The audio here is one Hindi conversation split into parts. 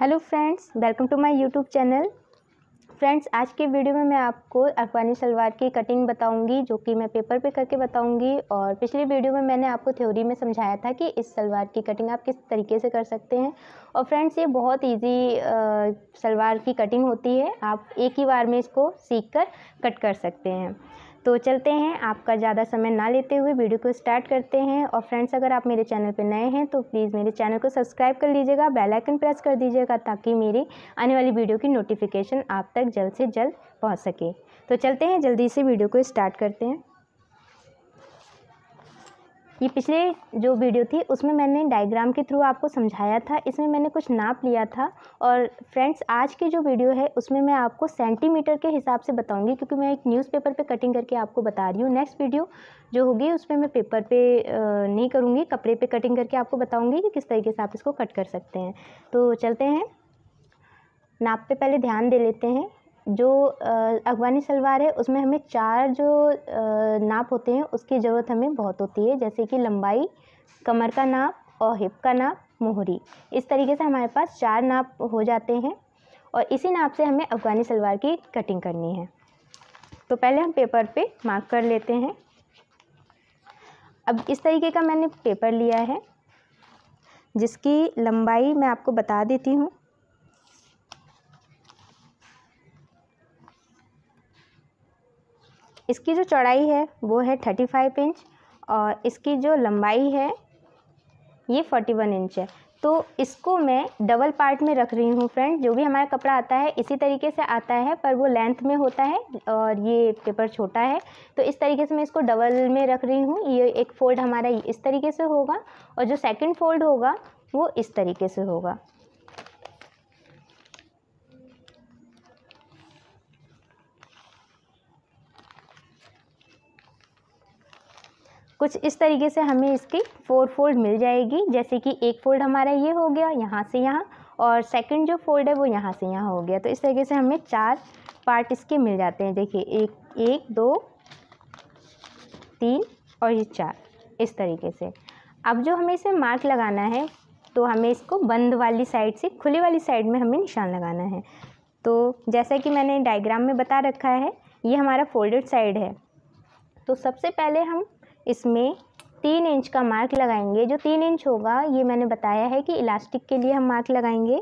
hello friends welcome to my YouTube channel friends आज के वीडियो में मैं आपको अफगानी सलवार की कटिंग बताऊंगी जो कि मैं पेपर पे करके बताऊंगी और पिछले वीडियो में मैंने आपको थ्योरी में समझाया था कि इस सलवार की कटिंग आप किस तरीके से कर सकते हैं और फ्रेंड्स ये बहुत इजी सलवार की कटिंग होती है आप एक ही बार में इसको सीख कर कट कर सकते हैं तो चलते हैं आपका ज़्यादा समय ना लेते हुए वीडियो को स्टार्ट करते हैं और फ्रेंड्स अगर आप मेरे चैनल पर नए हैं तो प्लीज़ मेरे चैनल को सब्सक्राइब कर लीजिएगा बेल आइकन प्रेस कर दीजिएगा ताकि मेरी आने वाली वीडियो की नोटिफिकेशन आप तक जल्द से जल्द पहुँच सके तो चलते हैं जल्दी से वीडियो को स्टार्ट करते हैं ये पिछले जो वीडियो थी उसमें मैंने डायग्राम के थ्रू आपको समझाया था इसमें मैंने कुछ नाप लिया था और फ्रेंड्स आज की जो वीडियो है उसमें मैं आपको सेंटीमीटर के हिसाब से बताऊंगी क्योंकि मैं एक न्यूज़पेपर पे कटिंग करके आपको बता रही हूँ नेक्स्ट वीडियो जो होगी उसमें मैं पेपर पे नहीं करूँगी कपड़े पर कटिंग करके आपको बताऊँगी कि किस तरीके से आप इसको कट कर सकते हैं तो चलते हैं नाप पर पहले ध्यान दे लेते हैं जो अफ़गानी सलवार है उसमें हमें चार जो नाप होते हैं उसकी ज़रूरत हमें बहुत होती है जैसे कि लंबाई कमर का नाप और हिप का नाप मोहरी इस तरीके से हमारे पास चार नाप हो जाते हैं और इसी नाप से हमें अफ़गानी सलवार की कटिंग करनी है तो पहले हम पेपर पे मार्क कर लेते हैं अब इस तरीके का मैंने पेपर लिया है जिसकी लंबाई मैं आपको बता देती हूँ इसकी जो चौड़ाई है वो है थर्टी फाइव इंच और इसकी जो लंबाई है ये फोर्टी वन इंच है तो इसको मैं डबल पार्ट में रख रही हूँ फ्रेंड जो भी हमारा कपड़ा आता है इसी तरीके से आता है पर वो लेंथ में होता है और ये पेपर छोटा है तो इस तरीके से मैं इसको डबल में रख रही हूँ ये एक फ़ोल्ड हमारा इस तरीके से होगा और जो सेकंड फोल्ड होगा वो इस तरीके से होगा कुछ इस तरीके से हमें इसकी फोर फोल्ड मिल जाएगी जैसे कि एक फोल्ड हमारा ये हो गया यहाँ से यहाँ और सेकंड जो फोल्ड है वो यहाँ से यहाँ हो गया तो इस तरीके से हमें चार पार्ट इसके मिल जाते हैं देखिए एक एक दो तीन और ये चार इस तरीके से अब जो हमें इसे मार्क लगाना है तो हमें इसको बंद वाली साइड से खुली वाली साइड में हमें निशान लगाना है तो जैसा कि मैंने डायग्राम में बता रखा है ये हमारा फोल्डेड साइड है तो सबसे पहले हम इसमें तीन इंच का मार्क लगाएंगे जो तीन इंच होगा ये मैंने बताया है कि इलास्टिक के लिए हम मार्क लगाएंगे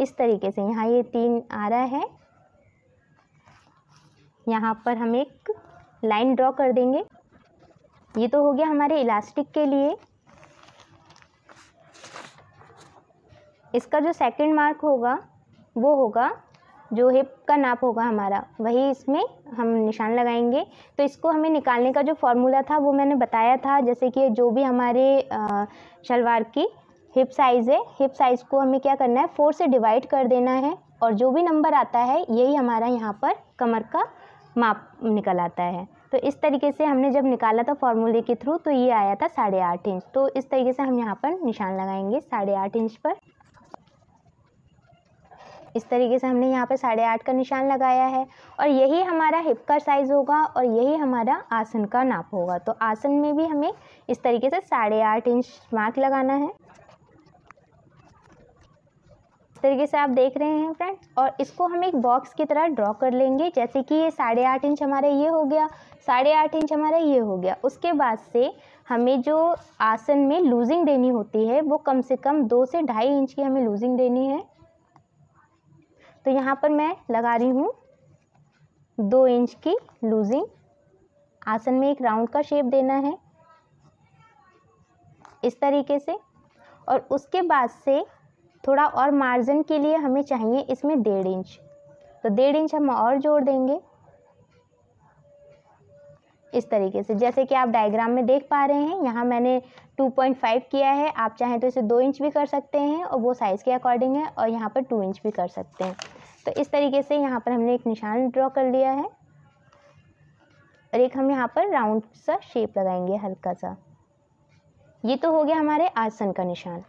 इस तरीके से यहाँ ये तीन आ रहा है यहाँ पर हम एक लाइन ड्रॉ कर देंगे ये तो हो गया हमारे इलास्टिक के लिए इसका जो सेकंड मार्क होगा वो होगा जो हिप का नाप होगा हमारा वही इसमें हम निशान लगाएंगे तो इसको हमें निकालने का जो फॉर्मूला था वो मैंने बताया था जैसे कि जो भी हमारे शलवार की हिप साइज़ है हिप साइज़ को हमें क्या करना है फोर से डिवाइड कर देना है और जो भी नंबर आता है यही हमारा यहाँ पर कमर का माप निकल आता है तो इस तरीके से हमने जब निकाला था फॉर्मूले के थ्रू तो ये आया था साढ़े आठ इंच तो इस तरीके से हम यहाँ पर निशान लगाएंगे साढ़े आठ इंच पर इस तरीके से हमने यहाँ पे साढ़े आठ का निशान लगाया है और यही हमारा हिप का साइज़ होगा और यही हमारा आसन का नाप होगा तो आसन में भी हमें इस तरीके से साढ़े आठ इंच मार्क लगाना है इस तरीके से आप देख रहे हैं फ्रेंड्स और इसको हम एक बॉक्स की तरह ड्रॉ कर लेंगे जैसे कि ये साढ़े आठ इंच हमारा ये हो गया साढ़े आठ इंच हमारा ये हो गया उसके बाद से हमें जो आसन में लूजिंग देनी होती है वो कम से कम दो से ढाई इंच की हमें लूजिंग देनी है तो यहाँ पर मैं लगा रही हूँ दो इंच की लूजिंग आसन में एक राउंड का शेप देना है इस तरीके से और उसके बाद से थोड़ा और मार्जिन के लिए हमें चाहिए इसमें डेढ़ इंच तो डेढ़ इंच हम और जोड़ देंगे इस तरीके से जैसे कि आप डायग्राम में देख पा रहे हैं यहाँ मैंने 2.5 किया है आप चाहें तो इसे दो इंच भी कर सकते हैं और वो साइज़ के अकॉर्डिंग है और यहाँ पर टू इंच भी कर सकते हैं तो इस तरीके से यहाँ पर हमने एक निशान ड्रॉ कर लिया है और एक हम यहाँ पर राउंड सा शेप लगाएंगे हल्का सा ये तो हो गया हमारे आसन का निशान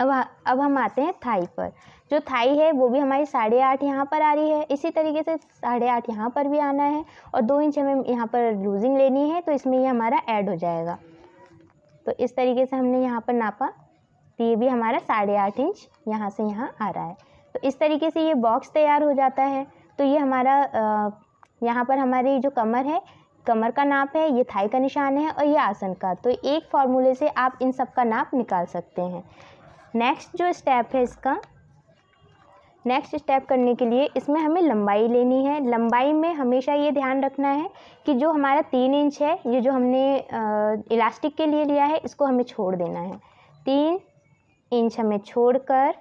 अब अब हम आते हैं थाई पर जो थाई है वो भी हमारी साढ़े आठ यहाँ पर आ रही है इसी तरीके से साढ़े आठ यहाँ पर भी आना है और दो इंच हमें यहाँ पर लूजिंग लेनी है तो इसमें ये हमारा ऐड हो जाएगा तो इस तरीके से हमने यहाँ पर नापा तो ये भी हमारा साढ़े आठ इंच यहाँ से यहाँ आ रहा है तो इस तरीके से ये बॉक्स तैयार हो जाता है तो ये हमारा यहाँ पर हमारी जो कमर है कमर का नाप है ये थाई का निशान है और ये आसन का तो एक फार्मूले से आप इन सब का नाप निकाल सकते हैं नेक्स्ट जो स्टेप है इसका नेक्स्ट स्टेप करने के लिए इसमें हमें लंबाई लेनी है लंबाई में हमेशा ये ध्यान रखना है कि जो हमारा तीन इंच है ये जो हमने इलास्टिक के लिए लिया है इसको हमें छोड़ देना है तीन इंच हमें छोड़कर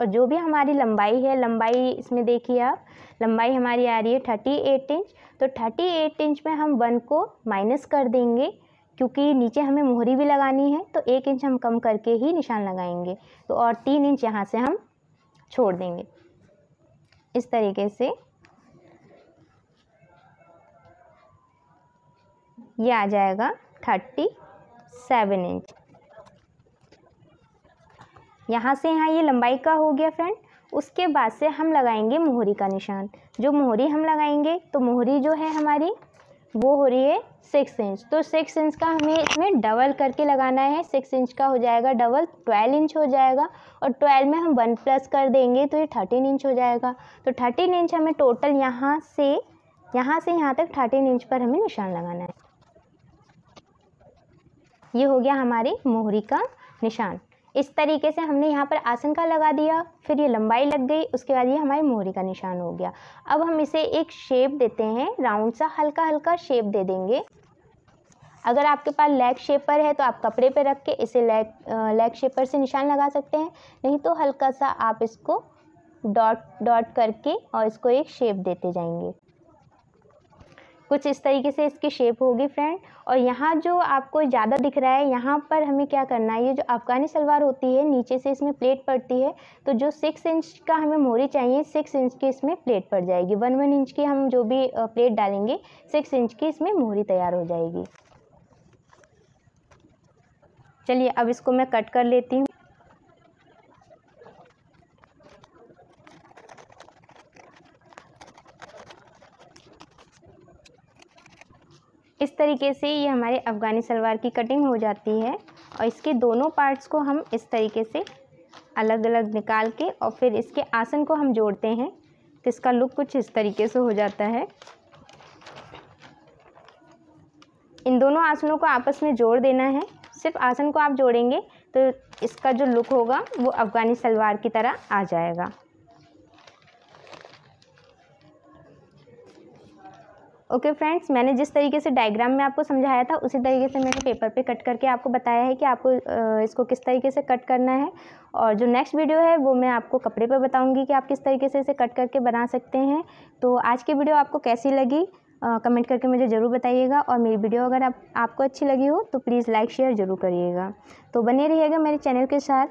और जो भी हमारी लंबाई है लंबाई इसमें देखिए आप लंबाई हमारी आ रही है थर्टी एट इंच तो थर्टी एट इंच में हम वन को माइनस कर देंगे क्योंकि नीचे हमें मोहरी भी लगानी है तो एक इंच हम कम करके ही निशान लगाएंगे तो और तीन इंच यहाँ से हम छोड़ देंगे इस तरीके से ये आ जाएगा थर्टी सेवन इंच यहाँ से यहाँ ये लंबाई का हो गया फ्रेंड उसके बाद से हम लगाएंगे मोहरी का निशान जो मोहरी हम लगाएंगे तो मोहरी जो है हमारी वो हो रही है सिक्स इंच तो सिक्स इंच का हमें इसमें डबल करके लगाना है सिक्स इंच का हो जाएगा डबल ट्वेल्व इंच हो जाएगा और ट्वेल्व में हम वन प्लस कर देंगे तो ये थर्टीन इंच हो जाएगा तो थर्टीन इंच हमें टोटल यहाँ से यहाँ से यहाँ तक थर्टीन इंच पर हमें निशान लगाना है ये हो गया हमारी मोहरी का निशान इस तरीके से हमने यहाँ पर आसन का लगा दिया फिर ये लंबाई लग गई उसके बाद ये हमारी मोहरी का निशान हो गया अब हम इसे एक शेप देते हैं राउंड सा हल्का हल्का शेप दे देंगे अगर आपके पास लेग शेपर है तो आप कपड़े पे रख के इसे लेग लेग शेपर से निशान लगा सकते हैं नहीं तो हल्का सा आप इसको डॉट डॉट करके और इसको एक शेप देते जाएंगे कुछ इस तरीके से इसकी शेप होगी फ्रेंड और यहाँ जो आपको ज़्यादा दिख रहा है यहाँ पर हमें क्या करना है ये जो अफ़गानी सलवार होती है नीचे से इसमें प्लेट पड़ती है तो जो सिक्स इंच का हमें मोहरी चाहिए सिक्स इंच की इसमें प्लेट पड़ जाएगी वन वन इंच की हम जो भी प्लेट डालेंगे सिक्स इंच की इसमें मोहरी तैयार हो जाएगी चलिए अब इसको मैं कट कर लेती हूँ इस तरीके से ये हमारे अफ़गानी सलवार की कटिंग हो जाती है और इसके दोनों पार्ट्स को हम इस तरीके से अलग अलग निकाल के और फिर इसके आसन को हम जोड़ते हैं तो इसका लुक कुछ इस तरीके से हो जाता है इन दोनों आसनों को आपस में जोड़ देना है सिर्फ आसन को आप जोड़ेंगे तो इसका जो लुक होगा वो अफ़गानी सलवार की तरह आ जाएगा ओके फ्रेंड्स मैंने जिस तरीके से डायग्राम में आपको समझाया था उसी तरीके से मैंने पेपर पे कट करके आपको बताया है कि आपको इसको किस तरीके से कट करना है और जो नेक्स्ट वीडियो है वो मैं आपको कपड़े पर बताऊँगी कि आप किस तरीके से इसे कट करके बना सकते हैं तो आज की वीडियो आपको कैसी लगी कमेंट करके मुझे ज़रूर बताइएगा और मेरी वीडियो अगर आप, आपको अच्छी लगी हो तो प्लीज़ लाइक शेयर ज़रूर करिएगा तो बने रहिएगा मेरे चैनल के साथ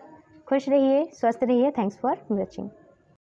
खुश रहिए स्वस्थ रहिए थैंक्स फॉर वॉचिंग